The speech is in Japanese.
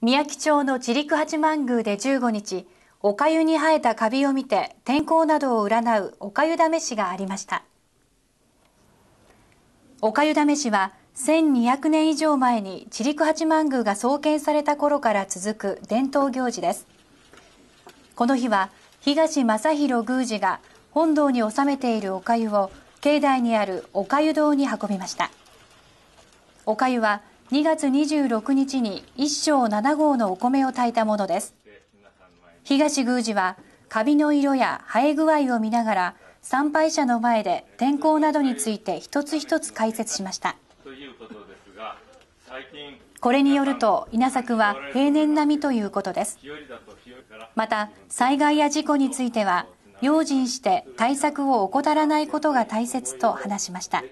宮城町の地陸八幡宮で15日、おかゆに生えたカビを見て天候などを占うおかゆ試しがありました。おかゆ試しは1200年以上前に地陸八幡宮が創建された頃から続く伝統行事です。この日は東正弘宮司が本堂に収めているおかゆを境内にあるおかゆ堂に運びました。おかゆは2月26日に1升7合のお米を炊いたものです東宮司はカビの色や生え具合を見ながら参拝者の前で天候などについて一つ一つ解説しましたこれによると稲作は平年並みということですまた災害や事故については用心して対策を怠らないことが大切と話しました